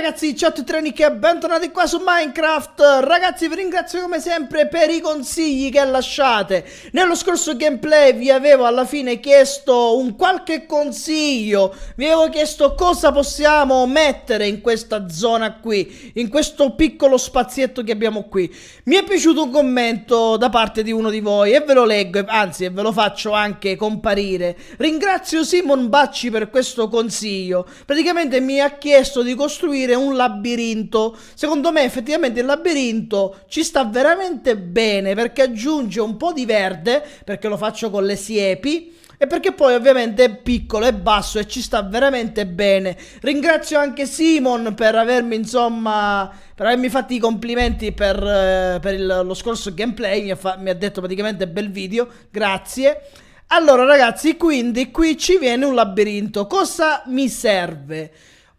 ragazzi, ciao a tutti Renic e bentornati qua su Minecraft Ragazzi vi ringrazio come sempre per i consigli che lasciate Nello scorso gameplay vi avevo alla fine chiesto un qualche consiglio Vi avevo chiesto cosa possiamo mettere in questa zona qui In questo piccolo spazietto che abbiamo qui Mi è piaciuto un commento da parte di uno di voi e ve lo leggo Anzi e ve lo faccio anche comparire Ringrazio Simon Bacci per questo consiglio Praticamente mi ha chiesto di costruire costruire un labirinto. Secondo me effettivamente il labirinto ci sta veramente bene perché aggiunge un po' di verde, perché lo faccio con le siepi e perché poi ovviamente è piccolo e basso e ci sta veramente bene. Ringrazio anche Simon per avermi insomma per avermi fatto i complimenti per, eh, per il, lo scorso gameplay, mi ha, fa, mi ha detto praticamente bel video, grazie. Allora ragazzi, quindi qui ci viene un labirinto, cosa mi serve?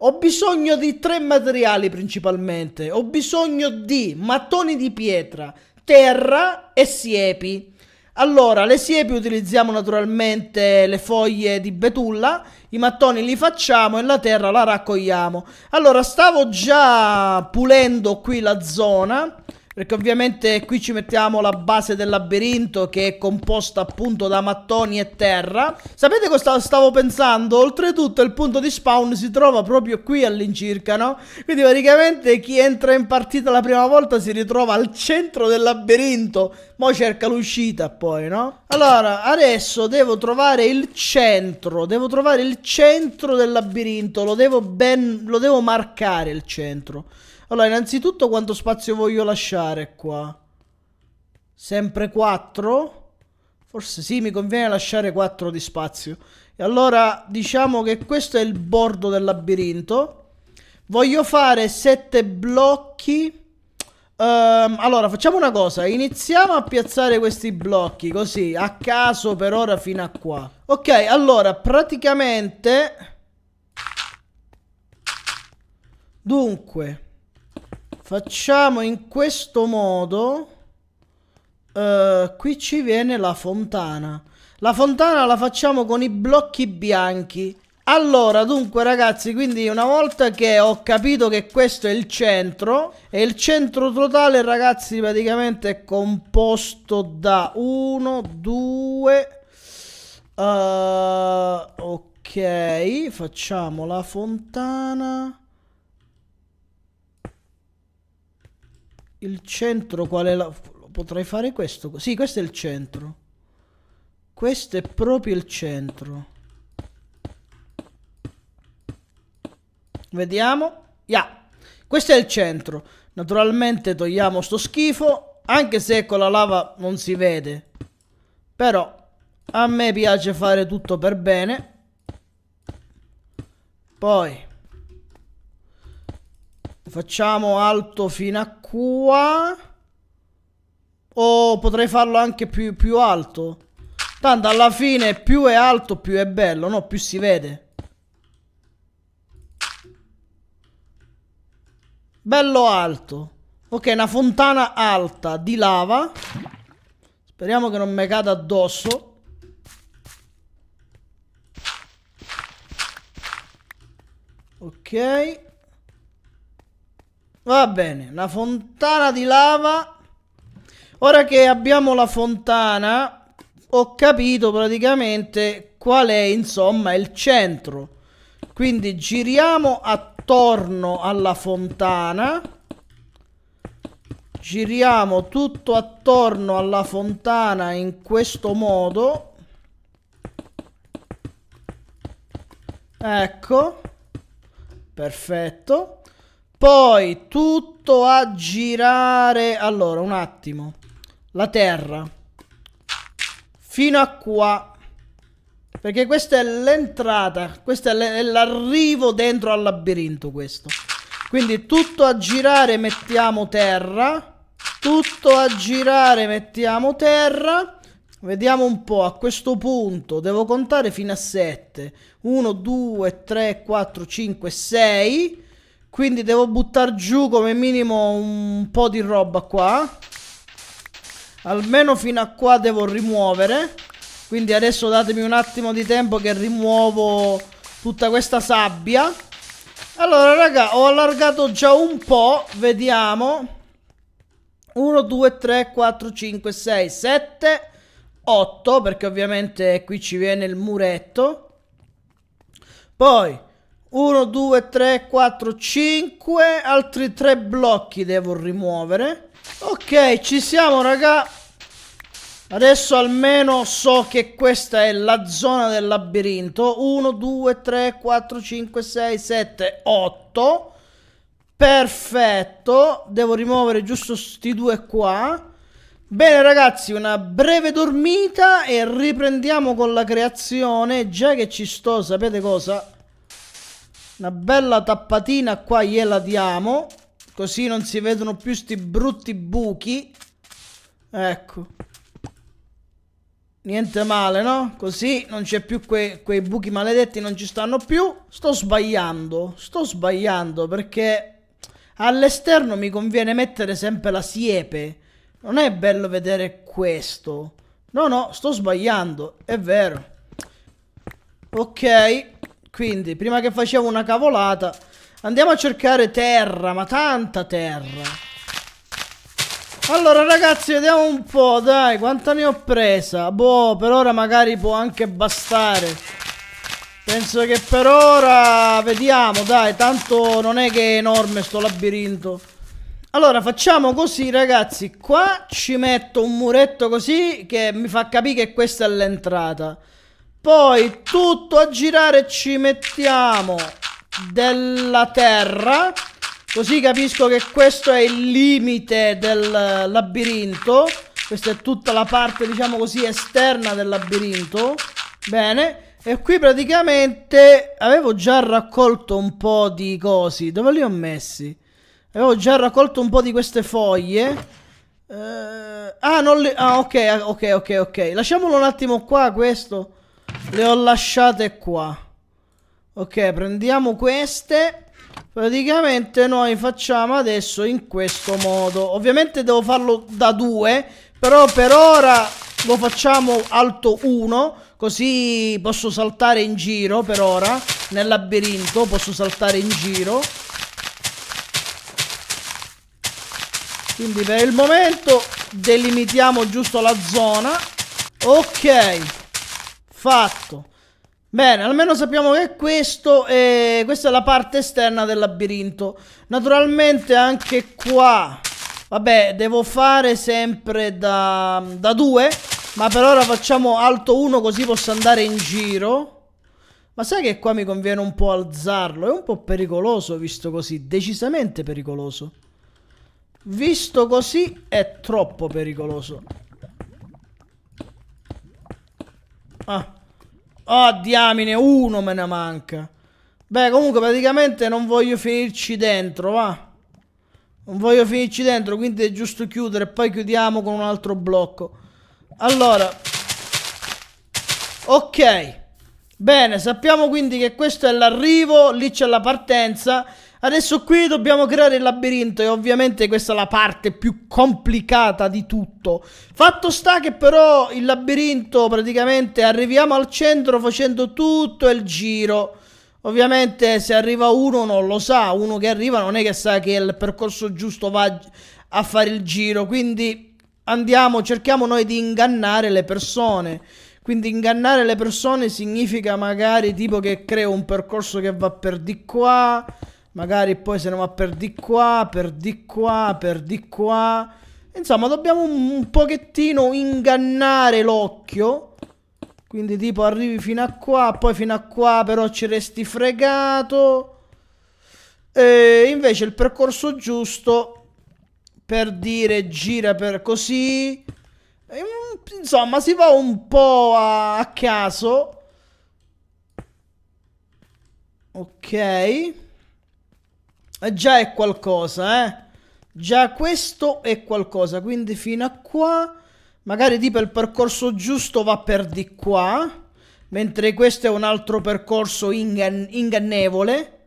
Ho bisogno di tre materiali principalmente. Ho bisogno di mattoni di pietra, terra e siepi. Allora, le siepi utilizziamo naturalmente le foglie di betulla, i mattoni li facciamo e la terra la raccogliamo. Allora, stavo già pulendo qui la zona perché ovviamente qui ci mettiamo la base del labirinto che è composta appunto da mattoni e terra. Sapete cosa stavo pensando? Oltretutto il punto di spawn si trova proprio qui all'incirca, no? Quindi praticamente chi entra in partita la prima volta si ritrova al centro del labirinto. Mo cerca l'uscita poi, no? Allora, adesso devo trovare il centro. Devo trovare il centro del labirinto. Lo devo ben... lo devo marcare il centro. Allora, innanzitutto quanto spazio voglio lasciare qua? Sempre 4? Forse sì, mi conviene lasciare 4 di spazio. E allora diciamo che questo è il bordo del labirinto. Voglio fare 7 blocchi. Um, allora, facciamo una cosa. Iniziamo a piazzare questi blocchi così, a caso per ora fino a qua. Ok, allora, praticamente... Dunque... Facciamo in questo modo. Uh, qui ci viene la fontana. La fontana la facciamo con i blocchi bianchi. Allora, dunque ragazzi, quindi una volta che ho capito che questo è il centro e il centro totale, ragazzi, praticamente è composto da 1, 2... Uh, ok, facciamo la fontana. Il centro qual è la... Potrei fare questo? Sì, questo è il centro. Questo è proprio il centro. Vediamo. Ya. Yeah. Questo è il centro. Naturalmente togliamo sto schifo, anche se con la lava non si vede. Però a me piace fare tutto per bene. Poi Facciamo alto fino a qua. O potrei farlo anche più, più alto. Tanto alla fine più è alto più è bello, no? Più si vede. Bello alto. Ok, una fontana alta di lava. Speriamo che non mi cada addosso. Ok. Va bene, una fontana di lava. Ora che abbiamo la fontana, ho capito praticamente qual è, insomma, il centro. Quindi giriamo attorno alla fontana. Giriamo tutto attorno alla fontana in questo modo. Ecco. Perfetto. Poi tutto a girare. Allora, un attimo. La terra. Fino a qua. Perché questa è l'entrata. Questo è l'arrivo dentro al labirinto questo. Quindi tutto a girare mettiamo terra. Tutto a girare mettiamo terra. Vediamo un po', a questo punto devo contare fino a 7. 1, 2, 3, 4, 5, 6. Quindi devo buttare giù come minimo un po' di roba qua. Almeno fino a qua devo rimuovere. Quindi adesso datemi un attimo di tempo che rimuovo tutta questa sabbia. Allora, raga, ho allargato già un po'. Vediamo. 1, 2, 3, 4, 5, 6, 7, 8. Perché ovviamente qui ci viene il muretto. Poi 1, 2, 3, 4, 5. Altri 3 blocchi devo rimuovere. Ok, ci siamo, raga. Adesso almeno so che questa è la zona del labirinto. 1, 2, 3, 4, 5, 6, 7, 8. Perfetto. Devo rimuovere giusto questi due qua. Bene ragazzi, una breve dormita e riprendiamo con la creazione. Già che ci sto, sapete cosa? Una bella tappatina qua gliela diamo. Così non si vedono più sti brutti buchi. Ecco. Niente male, no? Così non c'è più que quei buchi maledetti, non ci stanno più. Sto sbagliando, sto sbagliando perché all'esterno mi conviene mettere sempre la siepe. Non è bello vedere questo. No, no, sto sbagliando, è vero. Ok. Quindi, prima che facevo una cavolata, andiamo a cercare terra, ma tanta terra. Allora ragazzi vediamo un po' dai quanta ne ho presa Boh per ora magari può anche bastare Penso che per ora vediamo dai tanto non è che è enorme sto labirinto Allora facciamo così ragazzi Qua ci metto un muretto così che mi fa capire che questa è l'entrata poi tutto a girare ci mettiamo della terra. Così capisco che questo è il limite del labirinto. Questa è tutta la parte, diciamo così, esterna del labirinto. Bene. E qui praticamente avevo già raccolto un po' di cosi. Dove li ho messi? Avevo già raccolto un po' di queste foglie. Uh, ah, non le... Ah, ok, ah, ok, ok, ok. Lasciamolo un attimo qua questo. Le ho lasciate qua. Ok, prendiamo queste. Praticamente noi facciamo adesso in questo modo. Ovviamente devo farlo da due, però per ora lo facciamo alto 1, così posso saltare in giro per ora. Nel labirinto posso saltare in giro. Quindi per il momento delimitiamo giusto la zona. Ok. Fatto. Bene, almeno sappiamo che questo è, questa è la parte esterna del labirinto. Naturalmente anche qua, vabbè, devo fare sempre da, da due, ma per ora facciamo alto uno così posso andare in giro. Ma sai che qua mi conviene un po' alzarlo? È un po' pericoloso visto così, decisamente pericoloso. Visto così è troppo pericoloso. Ah. Oh, diamine, uno me ne manca. Beh, comunque praticamente non voglio finirci dentro, va. Non voglio finirci dentro, quindi è giusto chiudere. Poi chiudiamo con un altro blocco. Allora. Ok. Bene, sappiamo quindi che questo è l'arrivo, lì c'è la partenza Adesso qui dobbiamo creare il labirinto e ovviamente questa è la parte più complicata di tutto. Fatto sta che però il labirinto praticamente arriviamo al centro facendo tutto il giro. Ovviamente se arriva uno non lo sa, uno che arriva non è che sa che il percorso giusto va a fare il giro, quindi andiamo, cerchiamo noi di ingannare le persone. Quindi ingannare le persone significa magari tipo che creo un percorso che va per di qua, magari poi se ne va per di qua, per di qua, per di qua. Insomma, dobbiamo un, un pochettino ingannare l'occhio. Quindi tipo arrivi fino a qua, poi fino a qua però ci resti fregato. E invece il percorso giusto per dire gira per così. Insomma, si va un po' a, a caso. Ok. Eh, già è qualcosa, eh. Già questo è qualcosa, quindi fino a qua, magari tipo il percorso giusto va per di qua, mentre questo è un altro percorso ingan ingannevole.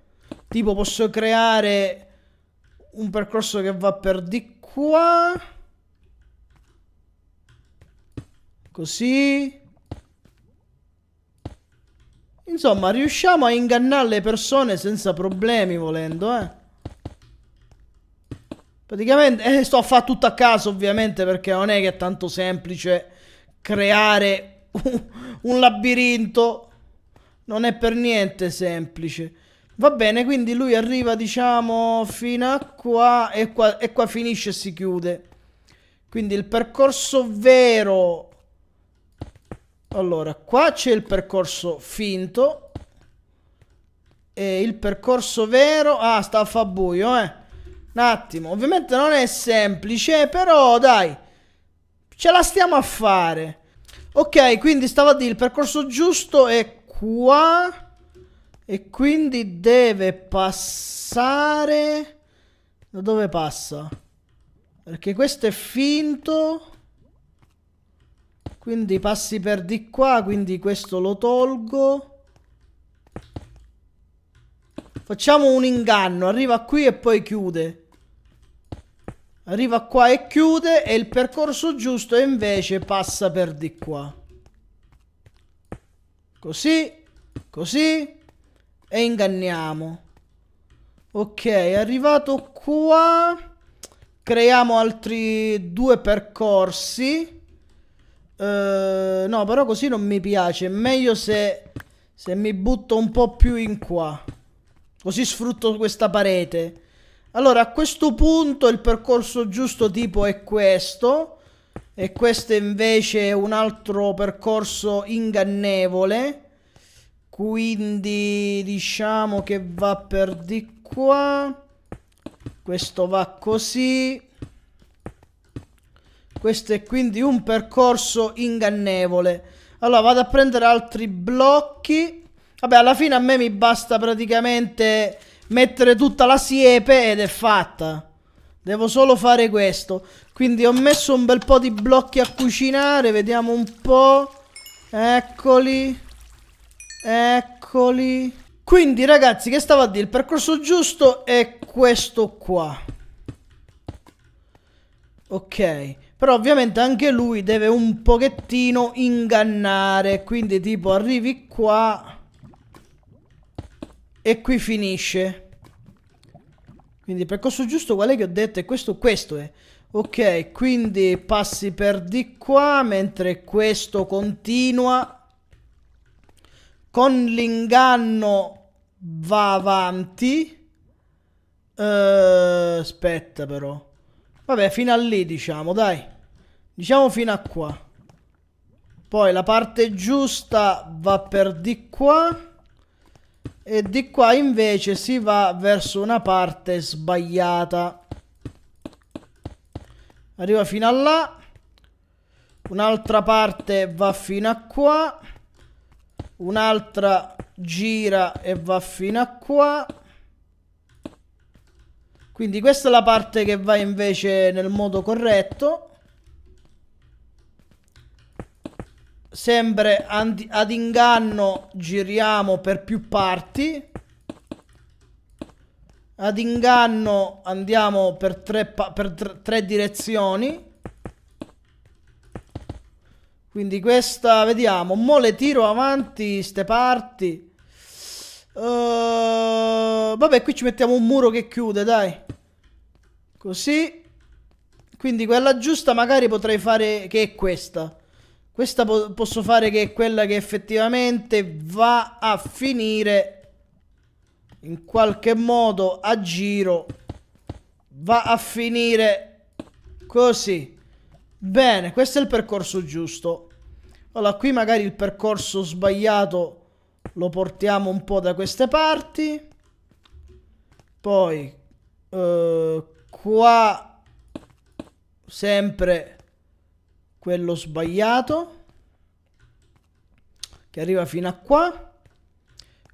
Tipo posso creare un percorso che va per di qua. Così. Insomma, riusciamo a ingannare le persone senza problemi volendo, eh. Praticamente eh, sto a fare tutto a caso ovviamente perché non è che è tanto semplice creare un, un labirinto. Non è per niente semplice. Va bene, quindi lui arriva diciamo fino a qua e qua, e qua finisce e si chiude. Quindi il percorso vero... Allora, qua c'è il percorso finto. E il percorso vero... Ah, sta a fa buio, eh. Un attimo, ovviamente non è semplice, però dai, ce la stiamo a fare. Ok, quindi stavo a dire il percorso giusto è qua e quindi deve passare... Da dove passa? Perché questo è finto. Quindi passi per di qua, quindi questo lo tolgo. Facciamo un inganno, arriva qui e poi chiude arriva qua e chiude e il percorso giusto invece passa per di qua così così e inganniamo ok arrivato qua creiamo altri due percorsi uh, no però così non mi piace meglio se se mi butto un po' più in qua così sfrutto questa parete allora, a questo punto il percorso giusto tipo è questo. E questo invece è un altro percorso ingannevole. Quindi diciamo che va per di qua. Questo va così. Questo è quindi un percorso ingannevole. Allora vado a prendere altri blocchi. Vabbè, alla fine a me mi basta praticamente mettere tutta la siepe ed è fatta. Devo solo fare questo. Quindi ho messo un bel po' di blocchi a cucinare. Vediamo un po'. Eccoli. Eccoli. Quindi ragazzi, che stavo a dire? Il percorso giusto è questo qua. Ok. Però ovviamente anche lui deve un pochettino ingannare. Quindi tipo arrivi qua. E qui finisce. Quindi il percorso giusto qual è che ho detto? È questo, questo è. Ok, quindi passi per di qua, mentre questo continua. Con l'inganno va avanti. Uh, aspetta però. Vabbè, fino a lì diciamo, dai. Diciamo fino a qua. Poi la parte giusta va per di qua e di qua invece si va verso una parte sbagliata arriva fino a là un'altra parte va fino a qua un'altra gira e va fino a qua quindi questa è la parte che va invece nel modo corretto sempre ad inganno giriamo per più parti ad inganno andiamo per tre, per tre, tre direzioni quindi questa vediamo mo le tiro avanti ste parti uh, vabbè qui ci mettiamo un muro che chiude dai così quindi quella giusta magari potrei fare che è questa questa po posso fare che è quella che effettivamente va a finire in qualche modo a giro. Va a finire così. Bene, questo è il percorso giusto. Allora, qui magari il percorso sbagliato lo portiamo un po' da queste parti. Poi, eh, qua sempre quello sbagliato che arriva fino a qua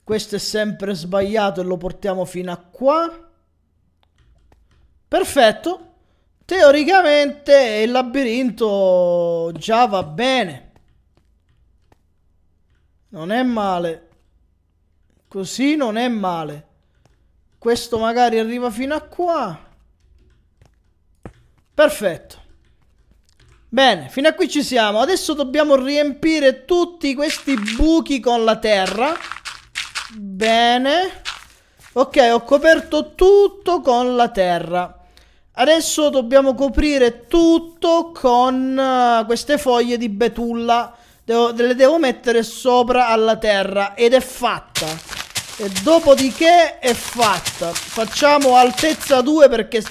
questo è sempre sbagliato e lo portiamo fino a qua perfetto teoricamente il labirinto già va bene non è male così non è male questo magari arriva fino a qua perfetto Bene, fino a qui ci siamo. Adesso dobbiamo riempire tutti questi buchi con la terra. Bene. Ok, ho coperto tutto con la terra. Adesso dobbiamo coprire tutto con uh, queste foglie di betulla. Devo, le devo mettere sopra alla terra ed è fatta. E dopodiché è fatta. Facciamo altezza 2 perché,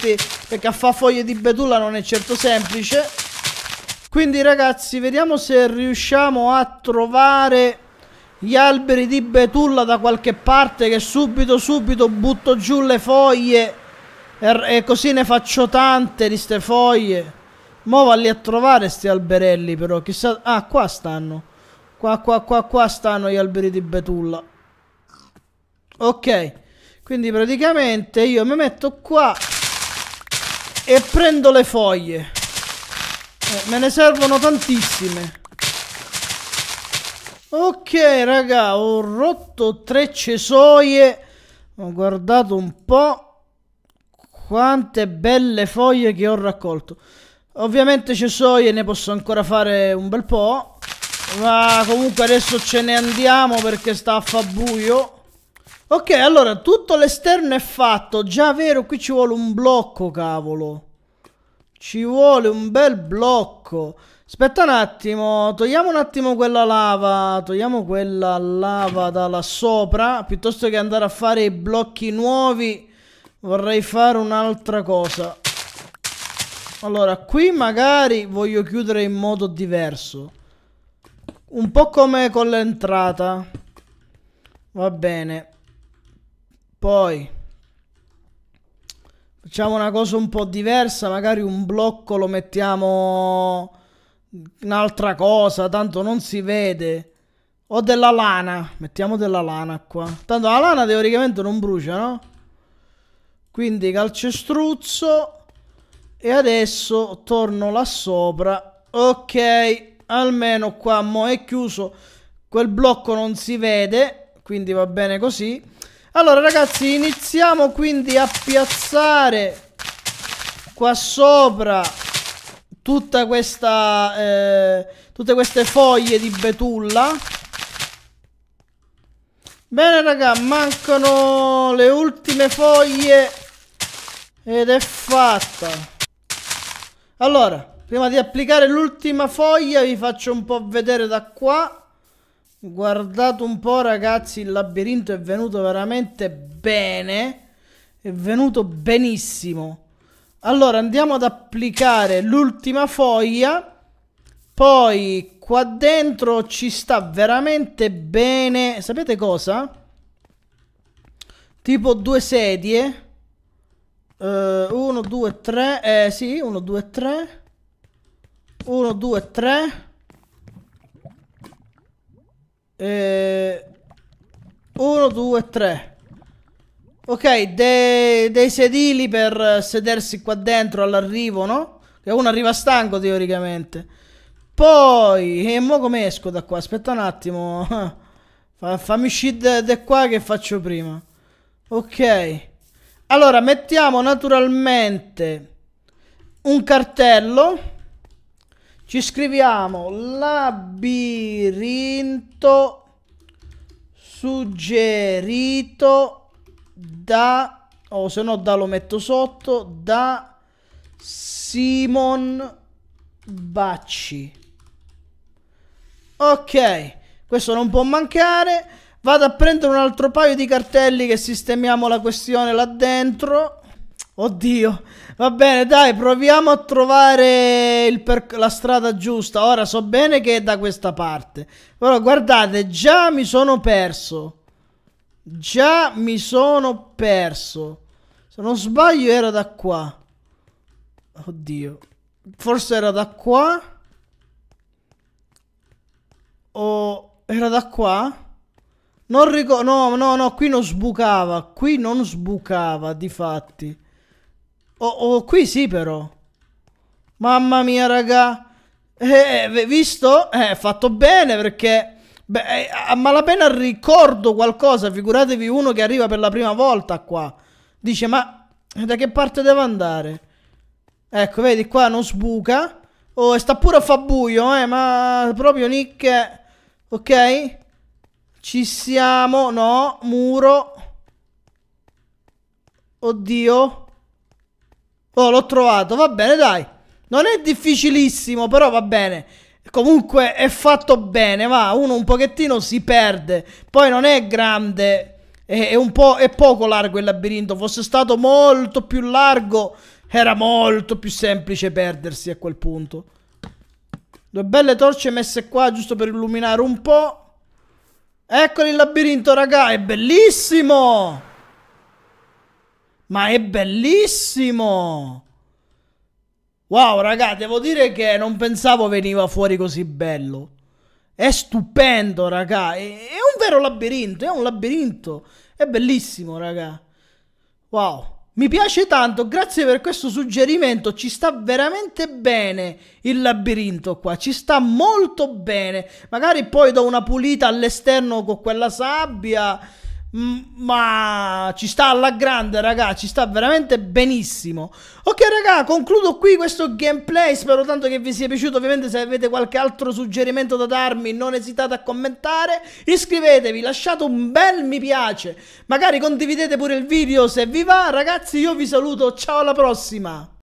perché a fa foglie di betulla non è certo semplice. Quindi ragazzi, vediamo se riusciamo a trovare gli alberi di betulla da qualche parte che subito subito butto giù le foglie e, e così ne faccio tante di ste foglie. Mo va a trovare sti alberelli però, chissà... Ah, qua stanno. Qua, qua, qua, qua stanno gli alberi di betulla. Ok, quindi praticamente io mi metto qua e prendo le foglie. Eh, me ne servono tantissime. Ok, raga, ho rotto tre cesoie. Ho guardato un po' quante belle foglie che ho raccolto. Ovviamente cesoie ne posso ancora fare un bel po'. Ma comunque adesso ce ne andiamo perché sta a fa buio. Ok, allora, tutto l'esterno è fatto. Già vero, qui ci vuole un blocco, cavolo. Ci vuole un bel blocco. Aspetta un attimo, togliamo un attimo quella lava, togliamo quella lava da là sopra, piuttosto che andare a fare i blocchi nuovi, vorrei fare un'altra cosa. Allora, qui magari voglio chiudere in modo diverso. Un po' come con l'entrata. Va bene. Poi... Facciamo una cosa un po' diversa, magari un blocco lo mettiamo un'altra cosa, tanto non si vede. O della lana, mettiamo della lana qua. Tanto la lana teoricamente non brucia, no? Quindi calcestruzzo e adesso torno là sopra. Ok, almeno qua mo è chiuso. Quel blocco non si vede, quindi va bene così. Allora ragazzi iniziamo quindi a piazzare qua sopra tutta questa, eh, tutte queste foglie di betulla. Bene raga, mancano le ultime foglie ed è fatta. Allora, prima di applicare l'ultima foglia vi faccio un po' vedere da qua. Guardate un po', ragazzi, il labirinto è venuto veramente bene. È venuto benissimo. Allora, andiamo ad applicare l'ultima foglia. Poi qua dentro ci sta veramente bene. Sapete cosa? Tipo due sedie. Eh, uno, due, tre. Eh sì, uno, due, tre. Uno, due, tre. 1, 2, 3. Ok, de dei sedili per sedersi qua dentro all'arrivo, no? Che uno arriva stanco teoricamente. Poi, e mo come esco da qua? Aspetta un attimo. Fa fammi uscire da qua che faccio prima. Ok. Allora, mettiamo naturalmente un cartello. Ci scriviamo labirinto suggerito suggerito da o oh, se no da lo metto sotto da Simon Bacci ok questo non può mancare vado a prendere un altro paio di cartelli che sistemiamo la questione là dentro oddio Va bene, dai, proviamo a trovare la strada giusta. Ora so bene che è da questa parte. Però guardate, già mi sono perso. Già mi sono perso. Se non sbaglio era da qua. Oddio. Forse era da qua. O era da qua? Non ricordo. No, no, no, qui non sbucava. Qui non sbucava, di fatti. Oh, oh, qui sì però. Mamma mia, raga. Eh, visto? Eh, fatto bene perché... Beh, eh, a malapena ricordo qualcosa, figuratevi uno che arriva per la prima volta qua. Dice, ma da che parte devo andare? Ecco, vedi, qua non sbuca. Oh, sta pure a fa buio, eh, ma proprio Nick... Ok? Ci siamo, no, muro. Oddio. Oh, l'ho trovato, va bene, dai. Non è difficilissimo, però va bene. Comunque è fatto bene, va. Uno un pochettino si perde. Poi non è grande. È, è un po', è poco largo il labirinto. Fosse stato molto più largo, era molto più semplice perdersi a quel punto. Due belle torce messe qua giusto per illuminare un po'. Eccoli il labirinto, raga. È bellissimo! Ma è bellissimo! Wow, raga, devo dire che non pensavo veniva fuori così bello. È stupendo, raga. È, è un vero labirinto, è un labirinto. È bellissimo, raga. Wow. Mi piace tanto, grazie per questo suggerimento, ci sta veramente bene il labirinto qua, ci sta molto bene. Magari poi do una pulita all'esterno con quella sabbia Mm, ma ci sta alla grande, raga, ci sta veramente benissimo. Ok, raga, concludo qui questo gameplay. Spero tanto che vi sia piaciuto. Ovviamente, se avete qualche altro suggerimento da darmi, non esitate a commentare. Iscrivetevi, lasciate un bel mi piace. Magari condividete pure il video se vi va. Ragazzi, io vi saluto. Ciao alla prossima.